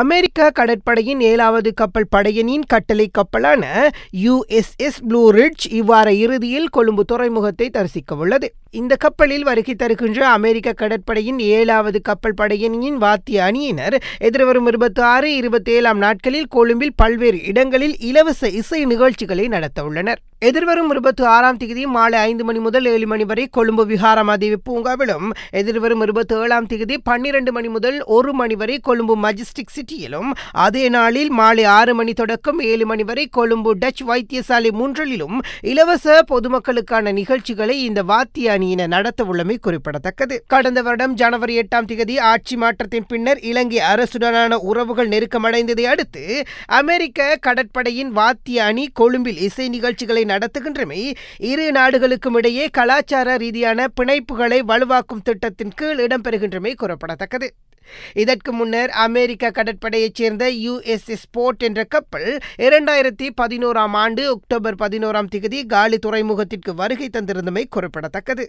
அமெரிக்க கடற்படையின் ஏழாவது கப்பல் படையணியின் கட்டளை கப்பலான யுஎஸ்எஸ் ப்ளூ ரிட்ஜ் இவ்வார இறுதியில் கொழும்பு துறைமுகத்தை தரிசிக்க உள்ளது இந்த கப்பலில் வருகை தருகின்ற அமெரிக்க கடற்படையின் ஏழாவது கப்பல் படையணியின் வாத்திய அணியினர் எதிர்வரும் இருபத்தி ஆறு இருபத்தி ஏழாம் நாட்களில் கொழும்பில் பல்வேறு இடங்களில் இலவச இசை நிகழ்ச்சிகளை நடத்த உள்ளனர் எதிர்வரும் இருபத்தி ஆறாம் தேதி மாலை ஐந்து மணி முதல் ஏழு மணி வரை கொழும்பு விகாரமாதேவி பூங்காவிலும் எதிர்வரும் இருபத்தி ஏழாம் தேதி பன்னிரண்டு மணி முதல் ஒரு மணி வரை கொழும்பு மஜிஸ்டிக் சிட்டியிலும் அதே நாளில் மாலை ஆறு மணி தொடக்கம் ஏழு மணி வரை கொழும்பு டச் வைத்தியசாலை மூன்றலிலும் இலவச பொதுமக்களுக்கான நிகழ்ச்சிகளை இந்த வாத்திய அணியினர் நடத்த உள்ளமை குறிப்பிடத்தக்கது கடந்த வருடம் ஜனவரி எட்டாம் தேதி ஆட்சி மாற்றத்தின் பின்னர் இலங்கை அரசுடனான உறவுகள் நெருக்கமடைந்ததை அடுத்து அமெரிக்க கடற்படையின் வாத்திய அணி கொழும்பில் இசை நிகழ்ச்சிகளை நடத்துகின்றமை இரு நாடுகளுக்கும் இடையே கலாச்சார ரீதியான பிணைப்புகளை வலுவாக்கும் திட்டத்தின் கீழ் இடம்பெறுகின்றமை கூறப்படத்தக்கது இதற்கு முன்னர் அமெரிக்க கடற்படையைச் சேர்ந்த யுஎஸ்எஸ் போர்ட் என்ற கப்பல் இரண்டாயிரத்தி பதினோராம் ஆண்டு அக்டோபர் பதினோராம் திகதி காலி துறைமுகத்திற்கு வருகை தந்திருந்தமை குறிப்பிடத்தக்கது